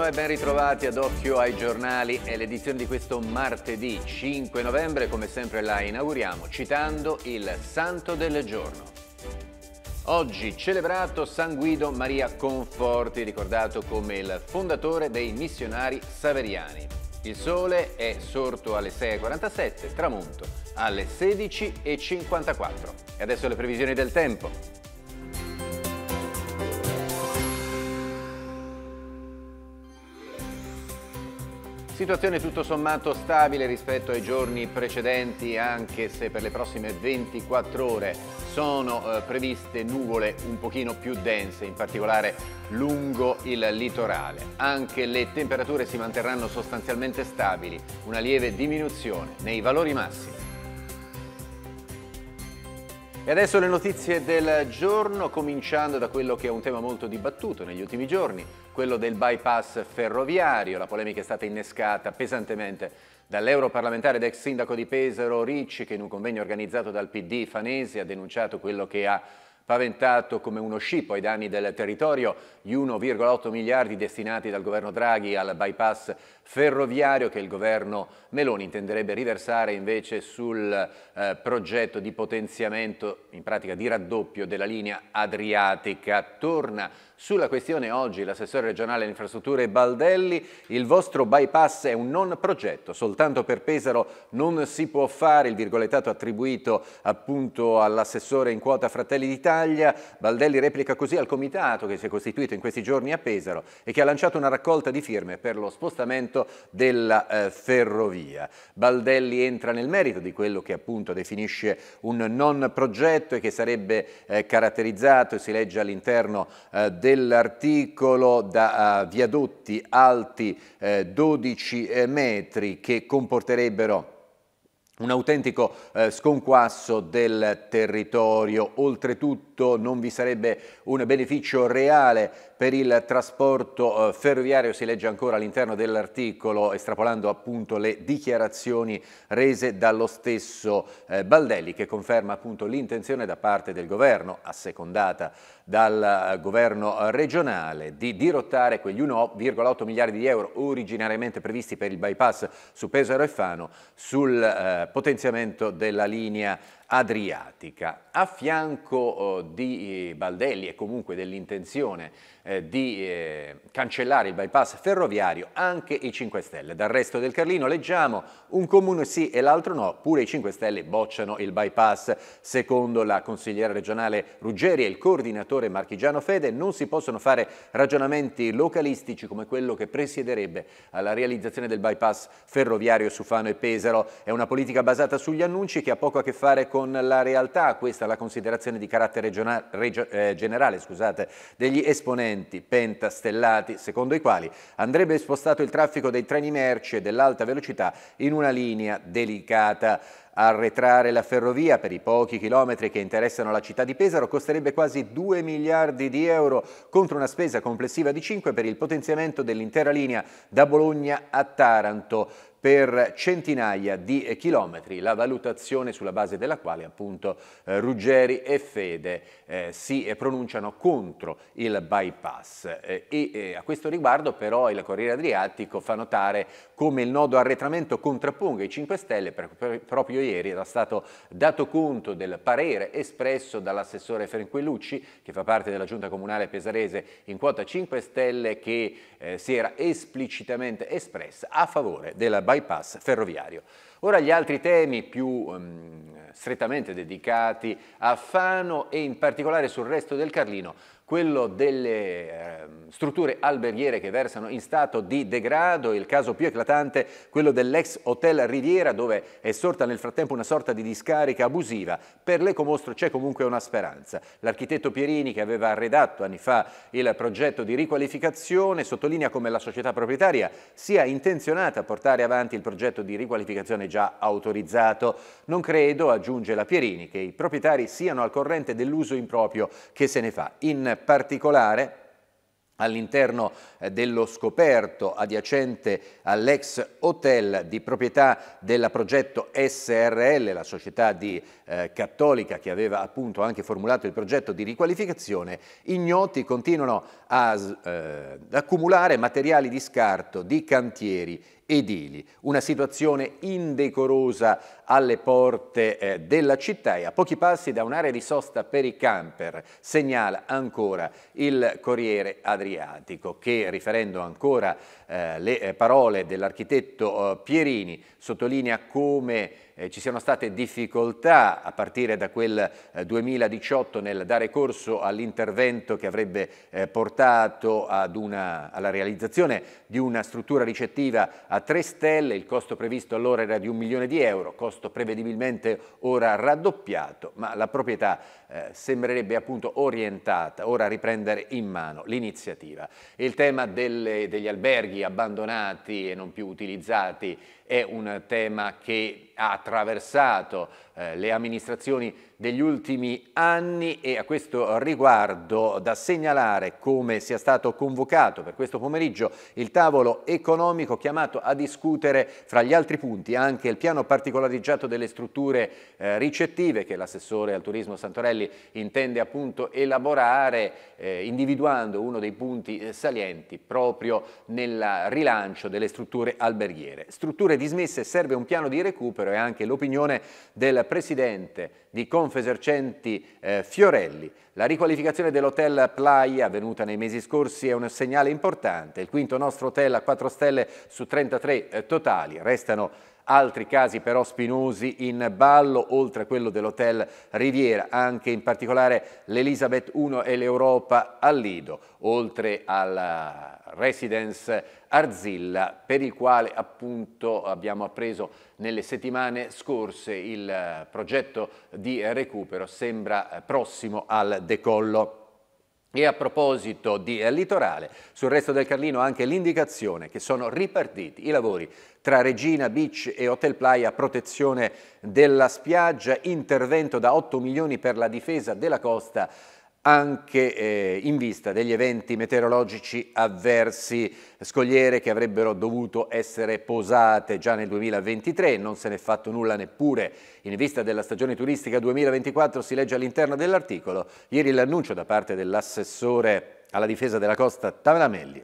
Buongiorno e ben ritrovati ad occhio ai giornali. È l'edizione di questo martedì 5 novembre, come sempre la inauguriamo citando il Santo del Giorno. Oggi celebrato San Guido Maria Conforti, ricordato come il fondatore dei missionari saveriani. Il sole è sorto alle 6.47, tramonto alle 16.54. E adesso le previsioni del tempo. Situazione tutto sommato stabile rispetto ai giorni precedenti anche se per le prossime 24 ore sono eh, previste nuvole un pochino più dense, in particolare lungo il litorale. Anche le temperature si manterranno sostanzialmente stabili, una lieve diminuzione nei valori massimi. E adesso le notizie del giorno, cominciando da quello che è un tema molto dibattuto negli ultimi giorni, quello del bypass ferroviario. La polemica è stata innescata pesantemente dall'europarlamentare ed ex sindaco di Pesaro Ricci, che in un convegno organizzato dal PD Fanesi ha denunciato quello che ha paventato come uno scippo ai danni del territorio gli 1,8 miliardi destinati dal governo Draghi al bypass ferroviario ferroviario che il governo Meloni intenderebbe riversare invece sul eh, progetto di potenziamento, in pratica di raddoppio della linea adriatica. Torna sulla questione oggi l'assessore regionale alle infrastrutture Baldelli, il vostro bypass è un non progetto, soltanto per Pesaro non si può fare, il virgolettato attribuito appunto all'assessore in quota Fratelli d'Italia, Baldelli replica così al comitato che si è costituito in questi giorni a Pesaro e che ha lanciato una raccolta di firme per lo spostamento progetto della eh, ferrovia. Baldelli entra nel merito di quello che appunto definisce un non progetto e che sarebbe eh, caratterizzato, si legge all'interno eh, dell'articolo, da eh, viadotti alti 12 eh, eh, metri che comporterebbero un autentico eh, sconquasso del territorio. Oltretutto non vi sarebbe un beneficio reale per il trasporto eh, ferroviario si legge ancora all'interno dell'articolo estrapolando appunto le dichiarazioni rese dallo stesso eh, Baldelli che conferma appunto l'intenzione da parte del governo assecondata dal eh, governo regionale di dirottare quegli 1,8 miliardi di euro originariamente previsti per il bypass su Pesaro e Fano sul potenziamento della linea Adriatica. A fianco oh, di eh, Baldelli e comunque dell'intenzione eh, di eh, cancellare il bypass ferroviario anche i 5 Stelle. Dal resto del Carlino leggiamo un comune sì e l'altro no, pure i 5 Stelle bocciano il bypass. Secondo la consigliera regionale Ruggeri e il coordinatore marchigiano Fede non si possono fare ragionamenti localistici come quello che presiederebbe alla realizzazione del bypass ferroviario su Fano e Pesaro. È una politica basata sugli annunci che ha poco a che fare con con la realtà, questa è la considerazione di carattere eh, generale scusate, degli esponenti pentastellati, secondo i quali andrebbe spostato il traffico dei treni merci e dell'alta velocità in una linea delicata. Arretrare la ferrovia per i pochi chilometri che interessano la città di Pesaro costerebbe quasi 2 miliardi di euro contro una spesa complessiva di 5 per il potenziamento dell'intera linea da Bologna a Taranto per centinaia di chilometri, la valutazione sulla base della quale appunto eh, Ruggeri e Fede eh, si eh, pronunciano contro il bypass. Eh, e eh, a questo riguardo però il Corriere Adriatico fa notare come il nodo arretramento contrapponga i 5 Stelle, per, per, proprio ieri era stato dato conto del parere espresso dall'assessore Frenquellucci, che fa parte della giunta comunale pesarese in quota 5 Stelle, che eh, si era esplicitamente espressa a favore della bypass bypass ferroviario. Ora gli altri temi più um, strettamente dedicati a Fano e in particolare sul resto del Carlino quello delle ehm, strutture alberghiere che versano in stato di degrado, il caso più eclatante quello dell'ex Hotel Riviera dove è sorta nel frattempo una sorta di discarica abusiva, per l'Ecomostro c'è comunque una speranza. L'architetto Pierini che aveva redatto anni fa il progetto di riqualificazione sottolinea come la società proprietaria sia intenzionata a portare avanti il progetto di riqualificazione già autorizzato. Non credo, aggiunge la Pierini, che i proprietari siano al corrente dell'uso improprio che se ne fa. In particolare all'interno eh, dello scoperto adiacente all'ex hotel di proprietà della progetto SRL, la società di eh, Cattolica che aveva appunto anche formulato il progetto di riqualificazione, ignoti continuano a, eh, ad accumulare materiali di scarto, di cantieri edili. Una situazione indecorosa alle porte eh, della città e a pochi passi da un'area di sosta per i camper, segnala ancora il Corriere Adriatico che riferendo ancora eh, le eh, parole dell'architetto eh, Pierini, sottolinea come ci siano state difficoltà a partire da quel 2018 nel dare corso all'intervento che avrebbe portato una, alla realizzazione di una struttura ricettiva a tre stelle, il costo previsto allora era di un milione di euro, costo prevedibilmente ora raddoppiato, ma la proprietà sembrerebbe appunto orientata ora a riprendere in mano l'iniziativa. Il tema delle, degli alberghi belli, abbandonati e non più utilizzati è un tema che ha attraversato eh, le amministrazioni degli ultimi anni e a questo riguardo da segnalare come sia stato convocato per questo pomeriggio il tavolo economico chiamato a discutere fra gli altri punti anche il piano particolarizzato delle strutture eh, ricettive che l'assessore al turismo Santorelli intende appunto elaborare eh, individuando uno dei punti eh, salienti proprio nel rilancio delle strutture alberghiere. Strutture dismesse serve un piano di recupero e anche l'opinione del presidente di Confesercenti eh, Fiorelli. La riqualificazione dell'hotel Playa avvenuta nei mesi scorsi è un segnale importante. Il quinto nostro hotel a 4 stelle su 33 eh, totali. Restano Altri casi però spinosi in ballo, oltre a quello dell'hotel Riviera, anche in particolare l'Elisabeth 1 e l'Europa al Lido, oltre alla eh, residence Arzilla, per il quale appunto abbiamo appreso nelle settimane scorse il eh, progetto di recupero sembra eh, prossimo al decollo. E a proposito di eh, litorale, sul resto del Carlino anche l'indicazione che sono ripartiti i lavori tra Regina Beach e Hotel Playa, protezione della spiaggia, intervento da 8 milioni per la difesa della costa anche eh, in vista degli eventi meteorologici avversi, scogliere che avrebbero dovuto essere posate già nel 2023, non se n'è fatto nulla neppure. In vista della stagione turistica 2024 si legge all'interno dell'articolo ieri l'annuncio da parte dell'assessore alla difesa della costa Tavanamelli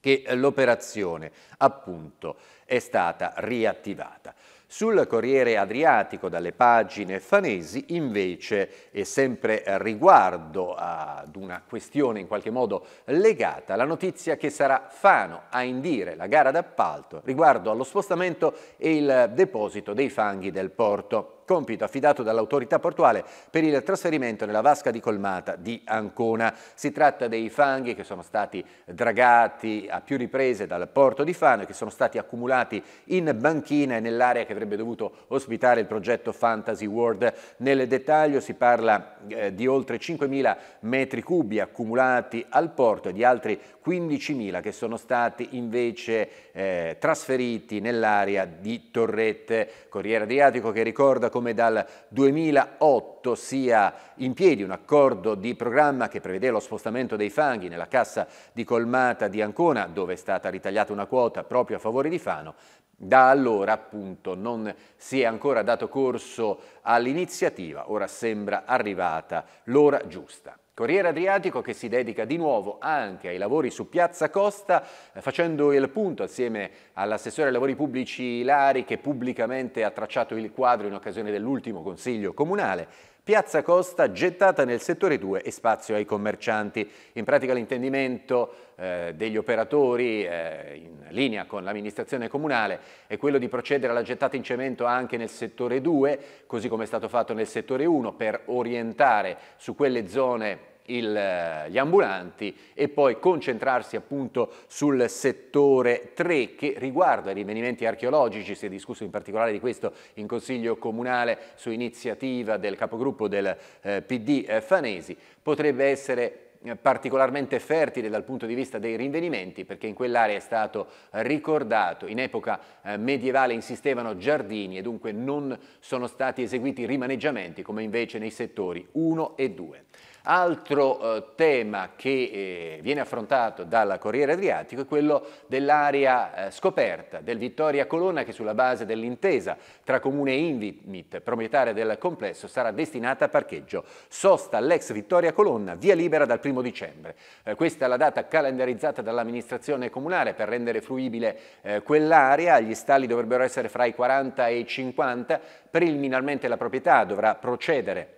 che l'operazione appunto è stata riattivata. Sul Corriere Adriatico, dalle pagine fanesi, invece, e sempre riguardo ad una questione in qualche modo legata, la notizia che sarà Fano a indire la gara d'appalto riguardo allo spostamento e il deposito dei fanghi del porto compito affidato dall'autorità portuale per il trasferimento nella vasca di colmata di Ancona. Si tratta dei fanghi che sono stati dragati a più riprese dal porto di Fano e che sono stati accumulati in banchina e nell'area che avrebbe dovuto ospitare il progetto Fantasy World. Nel dettaglio si parla eh, di oltre 5.000 metri cubi accumulati al porto e di altri 15.000 che sono stati invece eh, trasferiti nell'area di Torrette. Corriere Adriatico che ricorda come dal 2008 sia in piedi un accordo di programma che prevede lo spostamento dei fanghi nella cassa di colmata di Ancona, dove è stata ritagliata una quota proprio a favore di Fano, da allora appunto non si è ancora dato corso all'iniziativa, ora sembra arrivata l'ora giusta. Corriere Adriatico che si dedica di nuovo anche ai lavori su Piazza Costa, eh, facendo il punto assieme all'assessore ai lavori pubblici Lari che pubblicamente ha tracciato il quadro in occasione dell'ultimo consiglio comunale. Piazza Costa gettata nel settore 2 e spazio ai commercianti. In pratica l'intendimento eh, degli operatori eh, in linea con l'amministrazione comunale è quello di procedere alla gettata in cemento anche nel settore 2, così come è stato fatto nel settore 1, per orientare su quelle zone il, eh, gli ambulanti e poi concentrarsi appunto sul settore 3 che riguarda i rinvenimenti archeologici, si è discusso in particolare di questo in Consiglio Comunale su iniziativa del capogruppo del eh, PD eh, Fanesi, potrebbe essere eh, particolarmente fertile dal punto di vista dei rinvenimenti perché in quell'area è stato ricordato, in epoca eh, medievale insistevano giardini e dunque non sono stati eseguiti rimaneggiamenti come invece nei settori 1 e 2. Altro eh, tema che eh, viene affrontato dalla Corriere Adriatico è quello dell'area eh, scoperta del Vittoria Colonna che sulla base dell'intesa tra Comune e Invimit, proprietaria del complesso, sarà destinata a parcheggio. Sosta l'ex Vittoria Colonna, via libera dal primo dicembre. Eh, questa è la data calendarizzata dall'amministrazione comunale per rendere fruibile eh, quell'area. Gli stalli dovrebbero essere fra i 40 e i 50. Preliminarmente la proprietà dovrà procedere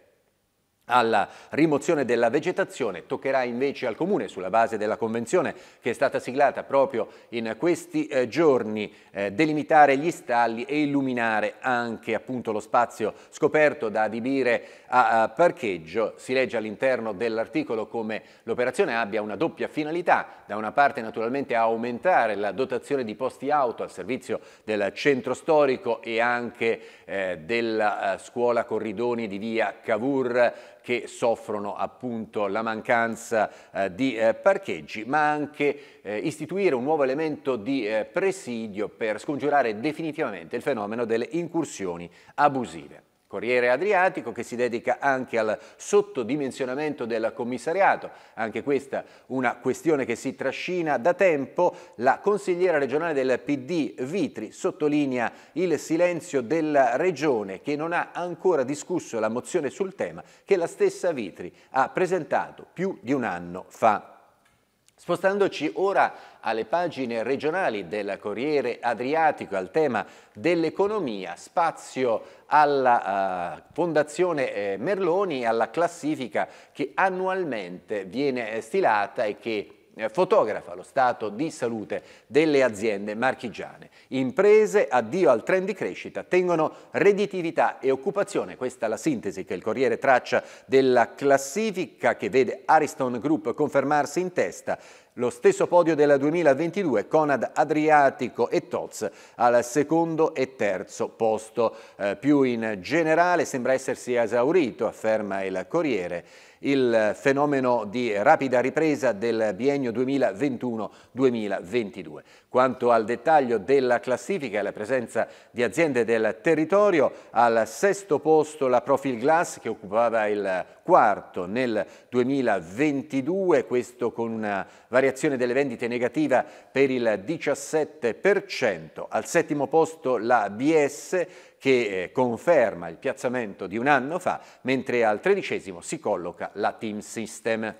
alla rimozione della vegetazione, toccherà invece al Comune, sulla base della convenzione che è stata siglata proprio in questi eh, giorni, eh, delimitare gli stalli e illuminare anche appunto, lo spazio scoperto da adibire a, a parcheggio. Si legge all'interno dell'articolo come l'operazione abbia una doppia finalità, da una parte naturalmente aumentare la dotazione di posti auto al servizio del centro storico e anche eh, della eh, scuola Corridoni di via Cavour, che soffrono appunto la mancanza eh, di eh, parcheggi, ma anche eh, istituire un nuovo elemento di presidio per scongiurare definitivamente il fenomeno delle incursioni abusive. Corriere Adriatico che si dedica anche al sottodimensionamento del commissariato, anche questa una questione che si trascina da tempo, la consigliera regionale del PD Vitri sottolinea il silenzio della regione che non ha ancora discusso la mozione sul tema che la stessa Vitri ha presentato più di un anno fa. Spostandoci ora alle pagine regionali del Corriere Adriatico al tema dell'economia, spazio alla uh, Fondazione eh, Merloni e alla classifica che annualmente viene eh, stilata e che eh, fotografa lo stato di salute delle aziende marchigiane. Imprese, addio al trend di crescita, tengono redditività e occupazione. Questa è la sintesi che il Corriere traccia della classifica che vede Ariston Group confermarsi in testa lo stesso podio della 2022, Conad Adriatico e Toz al secondo e terzo posto. Eh, più in generale sembra essersi esaurito, afferma il Corriere, il fenomeno di rapida ripresa del biennio 2021-2022. Quanto al dettaglio della classifica e alla presenza di aziende del territorio, al sesto posto la Profil Glass che occupava il quarto nel 2022, questo con una variazione delle vendite negativa per il 17%. Al settimo posto la BS che eh, conferma il piazzamento di un anno fa, mentre al tredicesimo si colloca la Team System.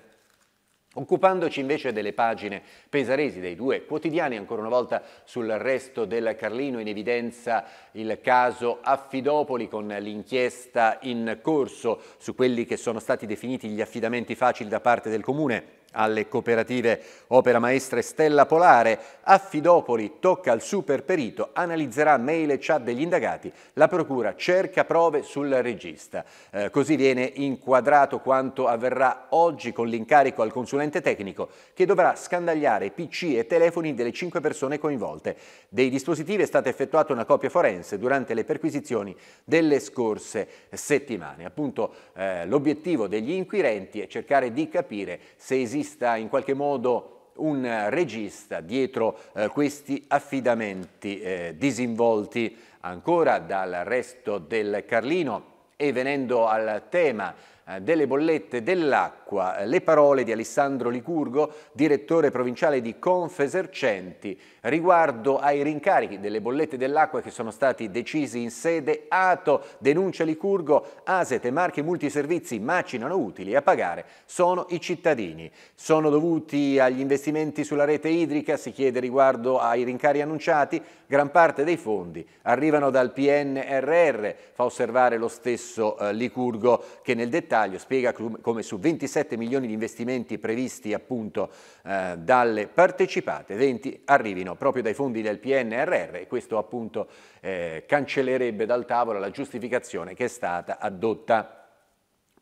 Occupandoci invece delle pagine pesaresi dei due quotidiani, ancora una volta sul resto del Carlino in evidenza il caso Affidopoli con l'inchiesta in corso su quelli che sono stati definiti gli affidamenti facili da parte del comune alle cooperative Opera Maestra e Stella Polare, Affidopoli tocca al super perito, analizzerà mail e chat degli indagati, la procura cerca prove sul regista. Eh, così viene inquadrato quanto avverrà oggi con l'incarico al consulente tecnico che dovrà scandagliare PC e telefoni delle cinque persone coinvolte. Dei dispositivi è stata effettuata una copia forense durante le perquisizioni delle scorse settimane. Appunto eh, l'obiettivo degli inquirenti è cercare di capire se esiste esista in qualche modo un regista dietro eh, questi affidamenti eh, disinvolti ancora dal resto del Carlino e venendo al tema eh, delle bollette dell'acqua dell'acqua. Le parole di Alessandro Licurgo, direttore provinciale di Confesercenti, riguardo ai rincarichi delle bollette dell'acqua che sono stati decisi in sede ATO. Denuncia Licurgo, ASET e Marche Multiservizi macinano utili a pagare sono i cittadini. Sono dovuti agli investimenti sulla rete idrica, si chiede riguardo ai rincari annunciati, gran parte dei fondi arrivano dal PNRR, fa osservare lo stesso eh, Licurgo che nel dettaglio spiega come su 27 37 milioni di investimenti previsti appunto eh, dalle partecipate, 20 arrivino proprio dai fondi del PNRR e questo appunto eh, cancellerebbe dal tavolo la giustificazione che è stata adotta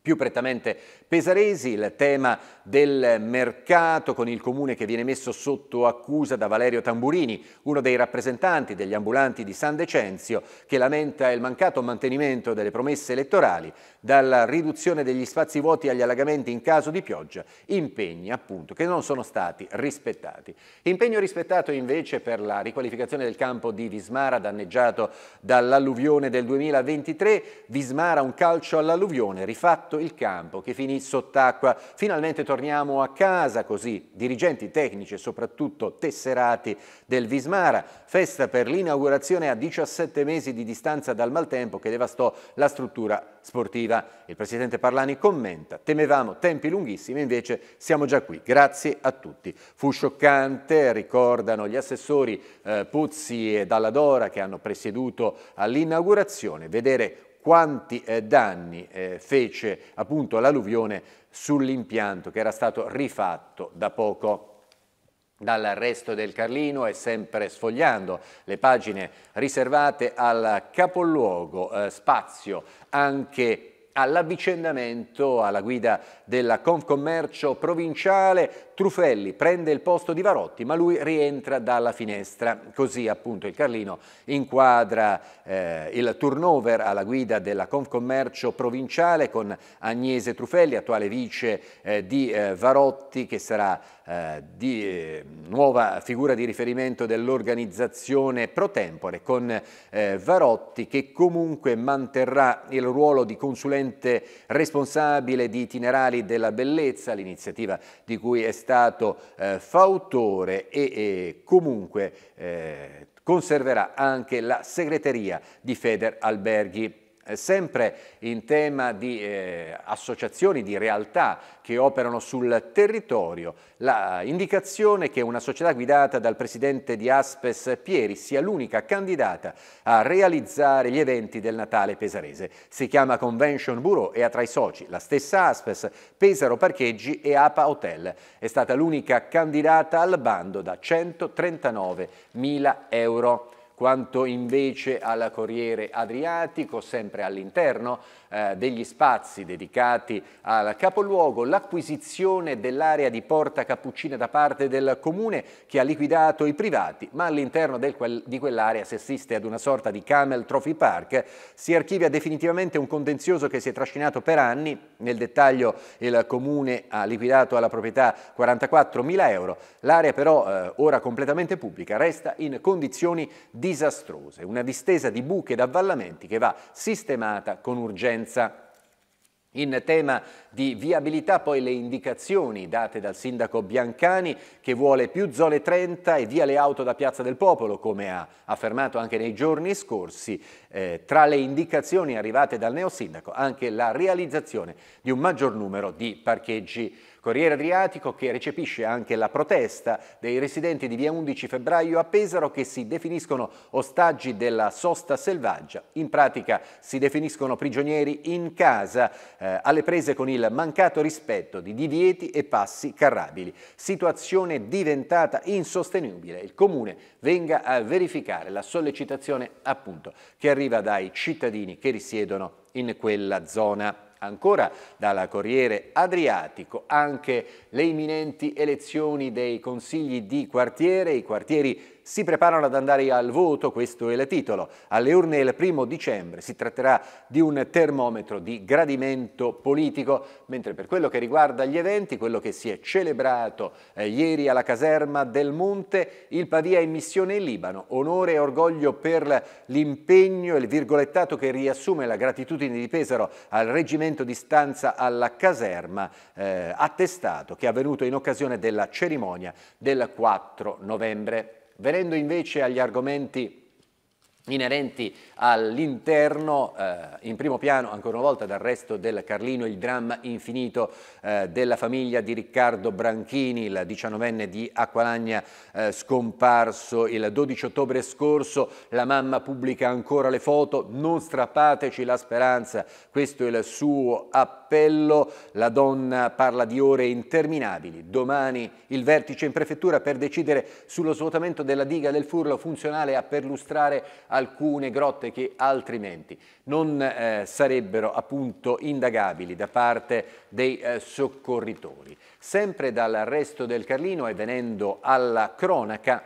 più prettamente pesaresi, il tema del mercato con il comune che viene messo sotto accusa da Valerio Tamburini, uno dei rappresentanti degli ambulanti di San Decenzio, che lamenta il mancato mantenimento delle promesse elettorali, dalla riduzione degli spazi vuoti agli allagamenti in caso di pioggia, impegni appunto che non sono stati rispettati. Impegno rispettato invece per la riqualificazione del campo di Vismara danneggiato dall'alluvione del 2023, Vismara un calcio all'alluvione rifatto fatto il campo che finì sott'acqua. Finalmente torniamo a casa così, dirigenti tecnici e soprattutto tesserati del Vismara. Festa per l'inaugurazione a 17 mesi di distanza dal maltempo che devastò la struttura sportiva. Il presidente Parlani commenta, temevamo tempi lunghissimi, invece siamo già qui. Grazie a tutti. Fu scioccante, ricordano gli assessori eh, Puzzi e Dalla Dora che hanno presieduto all'inaugurazione, vedere quanti eh, danni eh, fece appunto l'alluvione sull'impianto che era stato rifatto da poco dal resto del Carlino e sempre sfogliando le pagine riservate al capoluogo, eh, spazio anche all'avvicendamento alla guida della Confcommercio provinciale. Truffelli prende il posto di Varotti ma lui rientra dalla finestra. Così appunto il Carlino inquadra eh, il turnover alla guida della Confcommercio provinciale con Agnese Truffelli, attuale vice eh, di eh, Varotti che sarà eh, di eh, nuova figura di riferimento dell'organizzazione pro tempore con eh, Varotti che comunque manterrà il ruolo di consulente consulente responsabile di Itinerari della Bellezza, l'iniziativa di cui è stato eh, fautore e, e comunque eh, conserverà anche la segreteria di Feder Alberghi. Eh, sempre in tema di eh, associazioni, di realtà che operano sul territorio, la indicazione che una società guidata dal presidente di Aspes Pieri sia l'unica candidata a realizzare gli eventi del Natale pesarese. Si chiama Convention Bureau e ha tra i soci la stessa Aspes, Pesaro Parcheggi e APA Hotel. È stata l'unica candidata al bando da 139.000 euro quanto invece alla Corriere Adriatico, sempre all'interno eh, degli spazi dedicati al capoluogo, l'acquisizione dell'area di Porta Cappuccina da parte del comune che ha liquidato i privati, ma all'interno quel, di quell'area si assiste ad una sorta di Camel Trophy Park, si archivia definitivamente un contenzioso che si è trascinato per anni, nel dettaglio il comune ha liquidato alla proprietà 44.000 euro, l'area però eh, ora completamente pubblica resta in condizioni disastrose, una distesa di buche ed avvallamenti che va sistemata con urgenza sufficienza. In tema di viabilità poi le indicazioni date dal sindaco Biancani che vuole più zone 30 e via le auto da Piazza del Popolo, come ha affermato anche nei giorni scorsi. Eh, tra le indicazioni arrivate dal neosindaco anche la realizzazione di un maggior numero di parcheggi Corriere Adriatico che recepisce anche la protesta dei residenti di via 11 febbraio a Pesaro che si definiscono ostaggi della sosta selvaggia. In pratica si definiscono prigionieri in casa eh, alle prese con il mancato rispetto di divieti e passi carrabili. Situazione diventata insostenibile. Il comune venga a verificare la sollecitazione appunto che arriva dai cittadini che risiedono in quella zona. Ancora dalla Corriere Adriatico anche le imminenti elezioni dei consigli di quartiere, i quartieri si preparano ad andare al voto, questo è il titolo. Alle urne il primo dicembre si tratterà di un termometro di gradimento politico, mentre per quello che riguarda gli eventi, quello che si è celebrato eh, ieri alla caserma del Monte, il Pavia in missione in Libano, onore e orgoglio per l'impegno e il virgolettato che riassume la gratitudine di Pesaro al reggimento di stanza alla caserma, eh, attestato che è avvenuto in occasione della cerimonia del 4 novembre. Venendo invece agli argomenti inerenti all'interno, eh, in primo piano ancora una volta dal resto del Carlino il dramma infinito eh, della famiglia di Riccardo Branchini, il diciannovenne di Acqualagna eh, scomparso il 12 ottobre scorso, la mamma pubblica ancora le foto, non strappateci la speranza, questo è il suo appello appello, la donna parla di ore interminabili. Domani il vertice in prefettura per decidere sullo svuotamento della diga del Furlo funzionale a perlustrare alcune grotte che altrimenti non eh, sarebbero appunto indagabili da parte dei eh, soccorritori. Sempre dal resto del Carlino e venendo alla cronaca,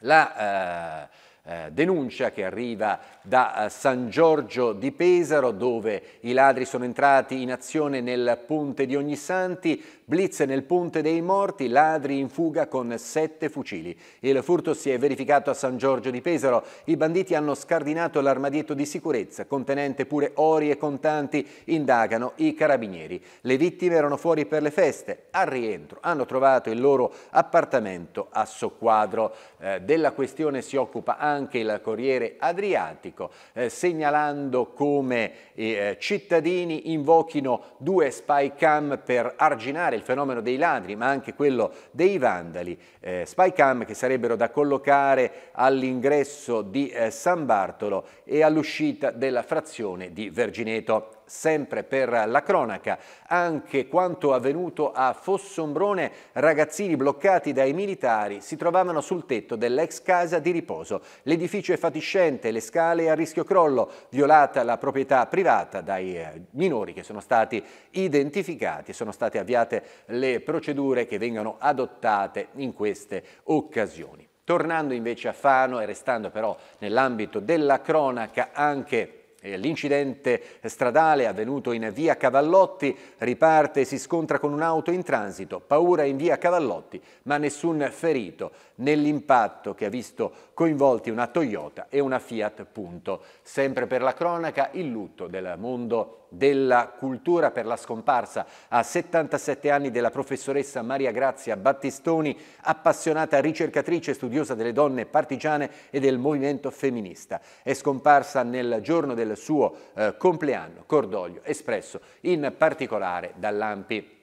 la... Eh, eh, denuncia che arriva da eh, San Giorgio di Pesaro dove i ladri sono entrati in azione nel ponte di Ognissanti, blitz nel ponte dei morti, ladri in fuga con sette fucili. Il furto si è verificato a San Giorgio di Pesaro, i banditi hanno scardinato l'armadietto di sicurezza contenente pure ori e contanti, indagano i carabinieri. Le vittime erano fuori per le feste, al rientro hanno trovato il loro appartamento a soquadro. Eh, della questione si occupa anche anche il Corriere Adriatico, eh, segnalando come eh, cittadini invochino due spy cam per arginare il fenomeno dei ladri, ma anche quello dei vandali. Eh, spy cam che sarebbero da collocare all'ingresso di eh, San Bartolo e all'uscita della frazione di Vergineto. Sempre per la cronaca, anche quanto avvenuto a Fossombrone, ragazzini bloccati dai militari si trovavano sul tetto dell'ex casa di riposo. L'edificio è fatiscente, le scale a rischio crollo, violata la proprietà privata dai eh, minori che sono stati identificati, sono state avviate le procedure che vengono adottate in queste occasioni. Tornando invece a Fano e restando però nell'ambito della cronaca anche L'incidente stradale avvenuto in via Cavallotti riparte e si scontra con un'auto in transito, paura in via Cavallotti ma nessun ferito nell'impatto che ha visto coinvolti una Toyota e una Fiat Punto. Sempre per la cronaca il lutto del mondo della cultura per la scomparsa a 77 anni della professoressa Maria Grazia Battistoni, appassionata ricercatrice e studiosa delle donne partigiane e del movimento femminista. È scomparsa nel giorno del suo eh, compleanno, cordoglio espresso in particolare dall'Ampi.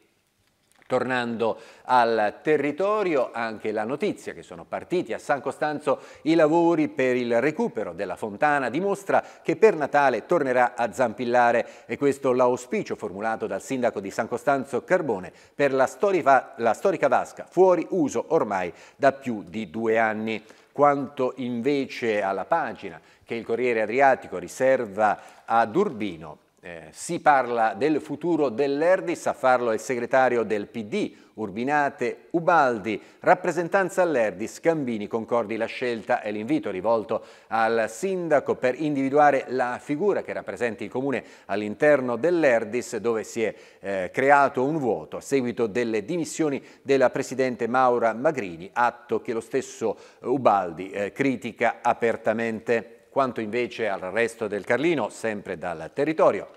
Tornando al territorio, anche la notizia che sono partiti a San Costanzo i lavori per il recupero della fontana dimostra che per Natale tornerà a zampillare e questo l'auspicio formulato dal sindaco di San Costanzo Carbone per la, storica, la storica vasca fuori uso ormai da più di due anni. Quanto invece alla pagina che il Corriere Adriatico riserva ad Urbino, eh, si parla del futuro dell'Erdis, a farlo il segretario del PD, Urbinate Ubaldi, rappresentanza all'Erdis, Gambini concordi la scelta e l'invito rivolto al sindaco per individuare la figura che rappresenti il comune all'interno dell'Erdis dove si è eh, creato un vuoto a seguito delle dimissioni della presidente Maura Magrini, atto che lo stesso Ubaldi eh, critica apertamente. Quanto invece al resto del Carlino, sempre dal territorio,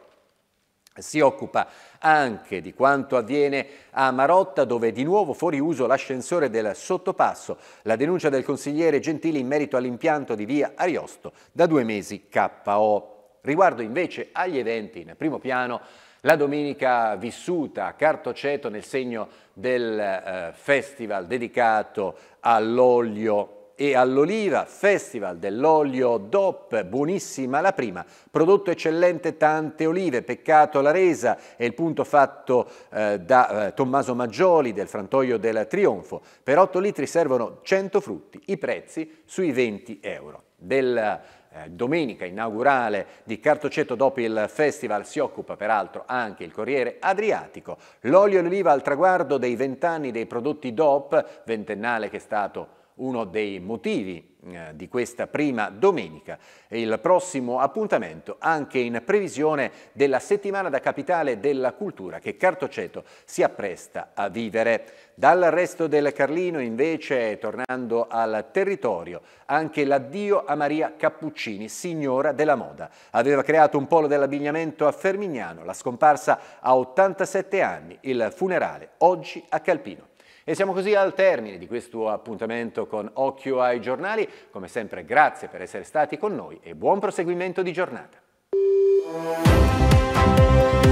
si occupa anche di quanto avviene a Marotta dove di nuovo fuori uso l'ascensore del sottopasso, la denuncia del consigliere Gentili in merito all'impianto di via Ariosto da due mesi KO. Riguardo invece agli eventi in primo piano, la domenica vissuta a Cartoceto nel segno del eh, festival dedicato all'olio e all'Oliva, Festival dell'olio DOP, buonissima la prima, prodotto eccellente tante olive, peccato la resa è il punto fatto eh, da eh, Tommaso Maggioli del frantoio del Trionfo, per 8 litri servono 100 frutti, i prezzi sui 20 euro. Del, eh, domenica inaugurale di Cartoceto dopo il festival si occupa peraltro anche il Corriere Adriatico. L'olio e l'oliva al traguardo dei vent'anni dei prodotti DOP, ventennale che è stato uno dei motivi eh, di questa prima domenica e il prossimo appuntamento anche in previsione della settimana da capitale della cultura che Cartoceto si appresta a vivere. Dal resto del Carlino invece, tornando al territorio, anche l'addio a Maria Cappuccini, signora della moda. Aveva creato un polo dell'abbigliamento a Fermignano, la scomparsa a 87 anni, il funerale oggi a Calpino. E siamo così al termine di questo appuntamento con Occhio ai giornali. Come sempre grazie per essere stati con noi e buon proseguimento di giornata.